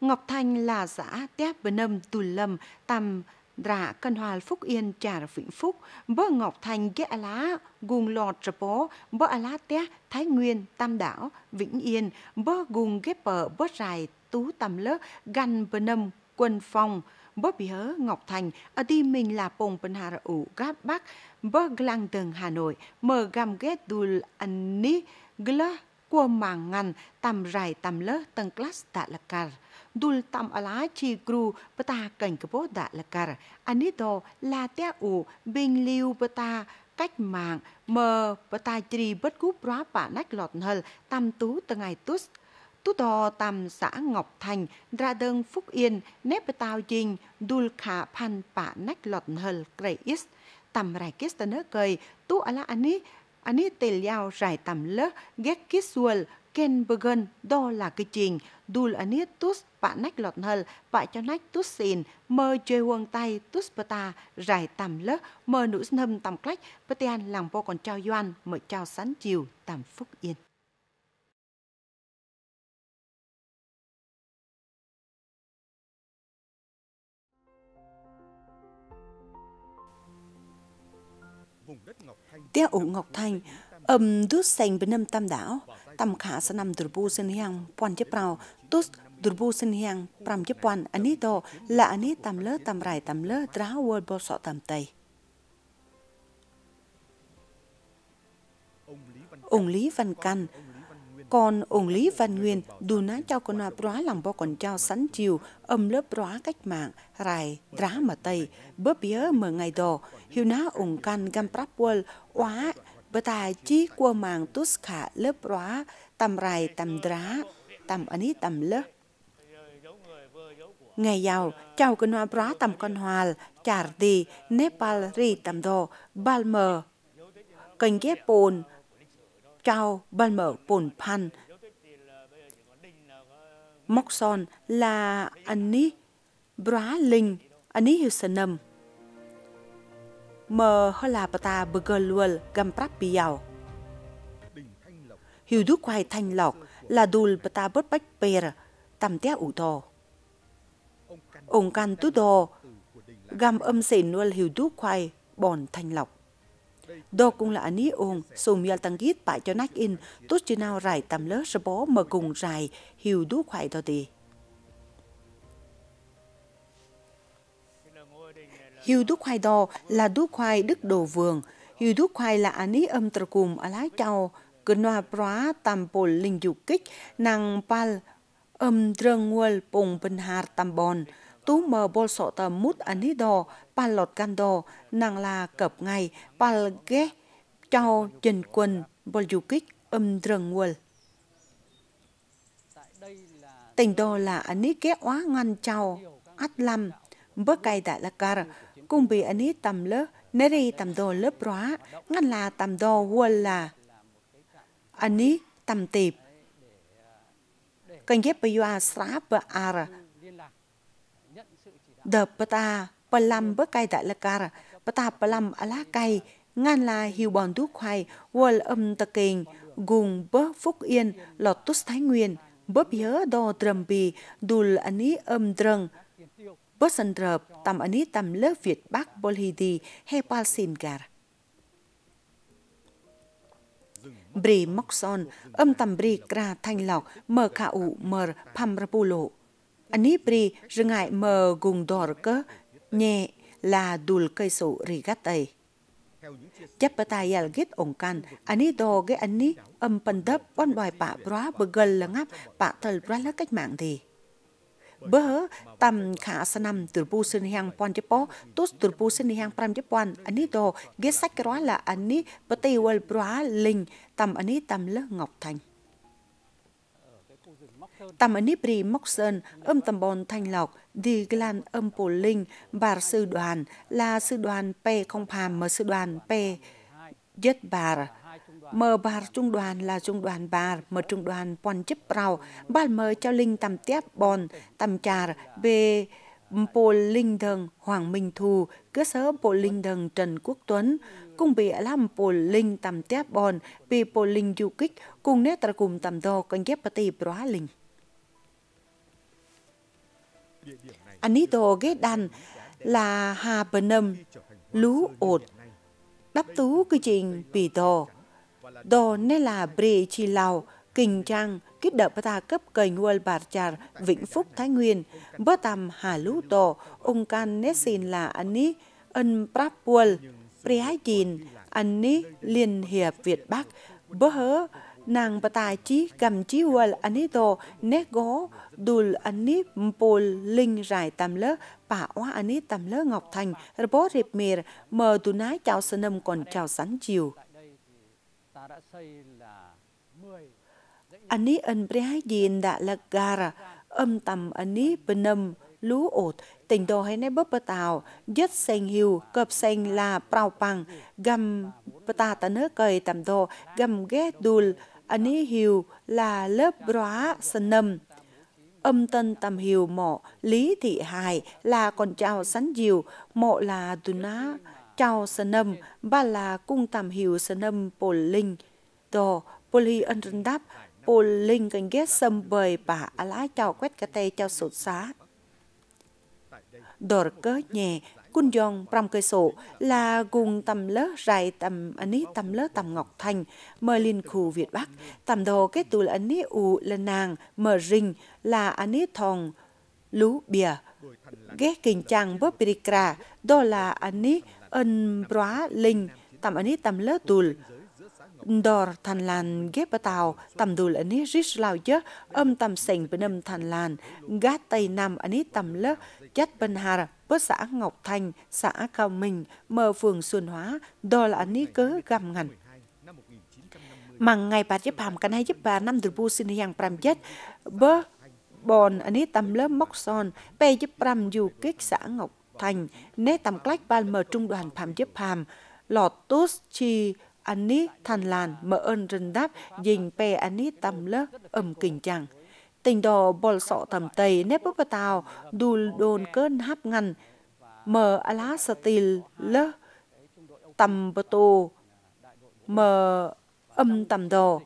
Ngọc Thanh là xã Tép Bờ Nâm Tù Lâm Tầm Rạ cân Hòa Phúc Yên Trà Vĩnh Phúc Bơ Ngọc Thanh Ghé Lá Gùng Lọt Trà Bố Bơ Á Lá Tép Thái Nguyên Tam Đảo Vĩnh Yên Bơ Gùng Ghé Bờ Bơ Rài Tú Tầm Lớp Găn Bờ Nâm Quân Phong bớt bị hớ Ngọc Thanh ở đi mình là bồng bên hà ủ gáp bắc, bớt lăng tầng Hà Nội, mở gam ghét đù anh ní, glơ, của màng ngăn, tầm rải tầm lỡ tầng class tạ lạc cà dul tam ala chi gru bata cảnh cái bố đã là cả anh đó là té bình liu bata cách mạng mờ bata chỉ bất cúp rá bà nách lọt hờ tam tú từ ngày tút tú to tam xã Ngọc Thành, ra đơn Phúc Yên, nếp bà tàu dình, đùl khả phan bà nách lọt hờ grey is. Tầm rải kích tờ nớ cười, tú ala ani, ani tề liao rải tầm lớp ghét kích xuân, Ken Bergen đó là cái trình Dul Anitus và nách lọt hờ và cho nách tút xin mơ chơi huông tay tút ta, rải tầm lớp mơ nữ nâm tầm cách bất tian làng vô còn trao doan mở trao sán chiều tầm phúc yên Tia ủ Ngọc thanh, âm đút sành bên nâm tam đảo, tầm khả sẽ nằm từ bu sen hiang, quan chấp bào tút durbu sinh hiang pram japan ani tầm la tầm rải tầm tamle tra world bo tầm tây, ông Lý Văn Căn. Còn ông Lý Văn Nguyên, dù ná cho con nạp rõ lòng bó còn cho sẵn chiều, âm lớp rõ cách mạng, rải rá mà tây, bớp bía mở ngày đồ, hiệu ná ông Căn gam prap world, quá, bờ tài chi qua mạng tút khả lớp rõ, tầm rải tầm rá, tầm ảnh tầm lớp. Ngày giàu, chào kinh hoa bra tầm con hoa, chả đi, Nepal ri tầm đồ, Balmer. Kênh ghép bồn, chào Balmer bồn pan. Móc son là anh Annie bra linh, anh Annie hiệu sân nâm. Mờ hơ là bà ta bờ gờ luel găm prap bì giàu. Hiệu đức quay thanh lọc là đùl bà ta bớt bách bèr, tầm té ủ thò ổng can tút đồ gam âm sẽ nuôi hiểu đúc khoai, bòn thanh lọc. Đó cũng là anh ấy ôn, sổ miel tăng ghiết bại cho nách in, tốt chứ nào rải tầm lớp sơ bó mà cùng rải hiểu đúc khoai đó đi. Hiu đúc khoai đó là đúc khoai đức đồ vườn. Hiu đúc khoai là anh ấy âm trở cùng ở lá trao. Cứ nòa prá tầm bồn linh dục kích nàng pal âm trường nguồn bồn bình hạt tầm bòn tú mờ bol sọ tờ mút ảnh đồ pa lọt gan đồ nàng là cập ngày pa ghé cho trình quần bol du kích âm rừng quần tình đồ là ảnh ghé quá ngăn chào át lâm bớt cây đại là car cùng bị ảnh tầm lớp neri tầm đồ lớp róa ngăn là tầm đồ quần là ảnh tầm tiệp cần ghép bây giờ sáp và ar The pata palam bakai da la kar, pata palam ala kai, ngan la hiu bòn thuốc khoai, wal âm tà kình, gùng bớ phúc yên, lọt tút thái nguyên, bớ bía đo trầm bì, đùl ani âm trần, bớ sân rập tầm ani tầm lớp Việt Bắc bol hi đi, he pal xin gar. Bri móc âm tầm bri kra thanh lọc, mờ khả ụ mờ pam rapu Ani bri ringai mờ gùng đòr cơ nhẹ là đùl cây sụ rì gắt tầy. Chấp bà tài yal gít ổng can, ani đồ ghê ani âm phần đấp on đòi bà bra bờ gần là ngáp bà thờ bra lá cách mạng thì. Bơ tầm khả sa nằm từ bu sinh hàng pon chế bó, tốt từ bu sinh hàng pram chế pon, ani đồ ghê sách cái đó là ani bà tây wal bra linh tầm anh ani tầm lớp ngọc thành. Tạm ở Nibri Moxon, âm tầm bòn Thanh Lọc, Di Glan âm Pồ Linh, Bà Sư Đoàn là Sư Đoàn P không phàm mở Sư Đoàn P Dết Bà. Mờ Bà Trung Đoàn là Trung Đoàn Bar mở Trung Đoàn Pon Chip Rào, Bà Mờ Cho Linh Tầm Tiếp Bòn, Tầm Trà, về Pồ Linh Đần Hoàng Minh Thù, cơ sở Pồ Linh Đần Trần Quốc Tuấn, cùng bị làm Pồ Linh Tầm Tiếp Bòn, Bê Pồ Linh Du Kích, cùng nét ra cùng tầm đo, kênh ghép bà tì Bà Linh. Anito Gedan là Hà Benum, Lú Ột, Đắp Tú Cư Trình Bì Đồ, Đồ Nê là Bri Chi Lào, Kinh Trang, Kít Đợ Bà Ta Cấp Cầy Nguồn Bạt Trà, Vĩnh Phúc Thái Nguyên, Bơ Tầm Hà Lú Đồ, Ông Can Nê Xin là Ani, Ân Prap Puel, Priá Chín, Ani Liên Hiệp Việt Bắc, Bơ Hớ, nàng bà tài chí gầm chí huel anito nét gó đùl anip mpol linh rải tam lớ bà oa anit tam lớ ngọc thành rbo rịp mìr mờ tù nái chào sân nâm còn chào sắn chiều. Ani ân brea dìn đã lạc gà âm tầm ani nâm lú ột, tỉnh đồ hay nếp bớt bớt tàu, dứt xanh hiu, cập xanh là prao bằng, gầm bớt ta ta nớ cầy tầm đồ, gầm ghét đùl, anh ấy hiu là lớp róa sân nâm. Âm tân tầm hiu mộ, lý thị hải là con chào sắn diều, mộ là tù ná, chào sân nâm, ba là cung tầm hiu sân nâm bồn linh. Đồ, poli ân rừng đáp, bồn linh gần ghét sâm bời bà á lá chào quét cái tay chào sột xá đột cơ nhẹ kun dong pram cơ sổ là gùng tầm lớ rải tầm ani tầm lớ tầm ngọc thành mơ liên khu việt bắc tầm đồ cái tù là ani u là nàng mơ rình là ani thòng lú bìa ghé kinh chàng bớt pirikra đó là ani ân bróa linh tầm ani tầm lớ tùl Dor Thành làn ghép tàu tầm đù là ní rít lao chứ âm tầm sành bên âm Thành làn gát tây nam anh tầm lớp chất bên hà bớt xã Ngọc Thành xã Cao Minh mờ phường Xuân Hóa đo là anh cớ gầm ngần. mang ngày bà giúp hàm cái này giúp bà năm được bu xin hàng pram chết bơ bòn anh ấy tầm lớp móc son bè giúp pram du kết xã Ngọc Thành nế tầm cách ban mờ trung đoàn phạm giúp hàm lọt tốt chi ani than lan mở ơn rừng đáp dình pe ani tầm lơ ẩm kinh chẳng tình đồ bò sọ tầm tây nếp bốc tàu đù đồn cơn hấp ngăn mờ ala stil lơ tầm bờ tô mở âm tầm đồ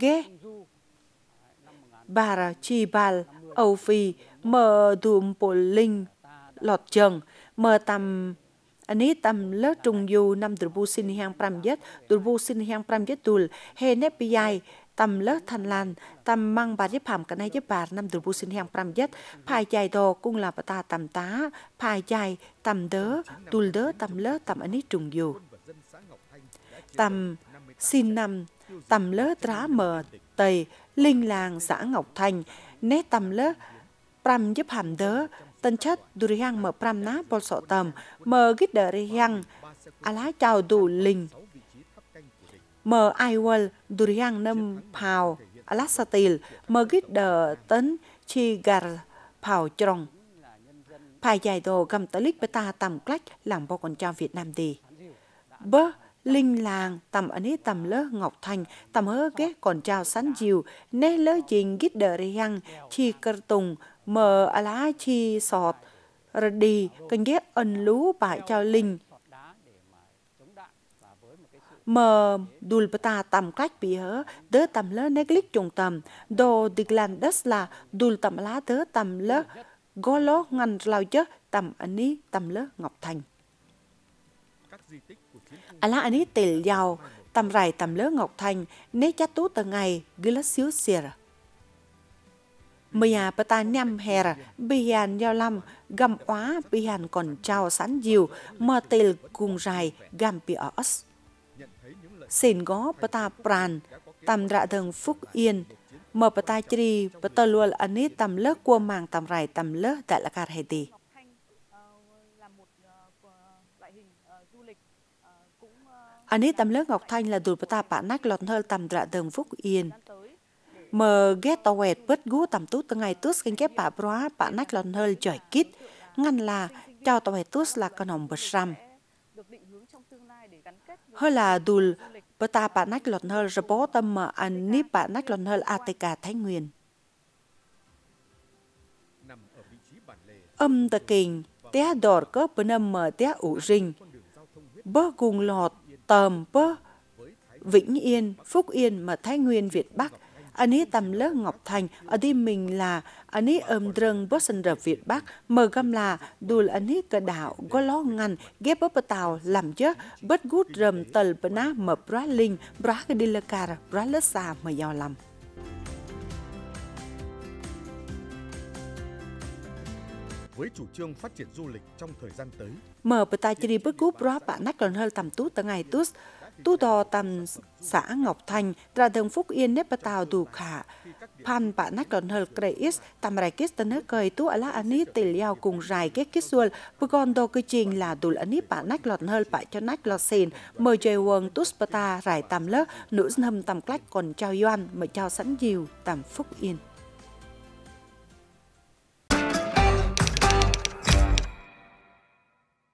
ghé bà chi bal âu phi mở đùm bồ linh lọt trường mở tầm anh ấy tầm lớp trùng dù năm tụi bu xin hàng pram giết tụi bu xin hàng pram giết tụi he nếp bi dài tầm lớp thanh lan tầm mang bà giúp hàm cái này giúp bà năm tụi bu xin hàng pram giết phai dài đồ cũng là bà ta tầm tá phai dài tầm đớ tụi đớ tầm lớp tầm anh ấy trùng dù tầm xin năm tầm lớp trá mờ tầy linh làng xã ngọc thành nét tầm lớp pram giúp hàm đớ tân chất đù rì hăng mở pram ná bò sọ tầm, mở gít đờ rì à lá chào đủ linh. Mở ai wal đù rì hăng nâm pào, à lá sà tìl, mở gít đờ tấn chi gà pào trồng. Phải giải đồ gầm tờ lít bởi ta tầm cách làm bò còn cho Việt Nam đi. Bơ, linh làng tầm ấn tầm lơ ngọc thành tầm hơ ghé còn trao sắn diều nê lơ dình gít đờ rì chi cơ tùng mờ à lá chi sọt rờ đi cần ghét ẩn lú bại cho linh mờ đùl bà ta tầm cách bị hớ đỡ tầm lơ nét lít trùng tầm đồ địch làn đất là đùl tầm lá đỡ tầm lơ gó ló ngành lao chớ tầm ảnh ní tầm lơ ngọc thành à lá ảnh ní tìl giàu tầm rải tầm lơ ngọc thành nếu chát tú tờ ngày ghi lá xíu xìa Mia pata nhằm hèr, bihan giao lâm, gầm quá bihan còn trao sẵn dìu, mơ tel cùng dài gam pi os. Xin gó ta pran, tầm rạ thần phúc yên, mơ pata ta luôn luol anit tầm lớp qua màng tầm rải tầm lớp tại là car Haiti. Anit tầm lớp Ngọc Thanh là đùi ta bả nách lọt hơn tầm rạ thần phúc yên mờ ghét tàu ẹt bớt gú tầm tút từ ngày tút kinh kép bà broa bà nách lòn hơi chởi kít ngăn là cho tàu ẹt tút là con hồng bật ram hơi là đùl bờ ta bà nách lòn hơi rồi bó tâm mà anh nếp bà nách lòn hơi atk thái nguyên âm tờ kinh té đọt có bờ nâm mờ té ủ rình bơ cùng lọt tầm bơ Vĩnh Yên, Phúc Yên mà Thái Nguyên Việt Bắc Ani tầm lớp Ngọc Thành, ở đi mình là Ani ôm rừng bó sân rập Việt Bắc, mờ găm là đùl Ani cờ đảo, có lo ngăn, ghép bóp tàu, làm chứ, bất gút rầm tờ bà ná mờ bra linh, bra cái đi lơ cà, bra lơ xà mờ giàu lầm. với chủ trương phát triển du lịch trong thời gian tới. Mở bởi tài chỉ đi bất cúp rõ bạn nách còn hơn tầm tút tới ngày tút, tu đò tầm xã Ngọc Thành, ra đường Phúc Yên nếp tàu đủ khả. Phan bà nát còn hợp kể ít, tầm rải kết tân hớt cười tu ala ani tỷ leo cùng rải kết kết xuân, bù còn đồ cư trình là đủ ani bà nát lọt hơn bà cho nát lọt xin, mời chơi quân tu spata rải tầm lớp, nữ hâm tầm cách còn trao doan, mời trao sẵn dìu tầm Phúc Yên.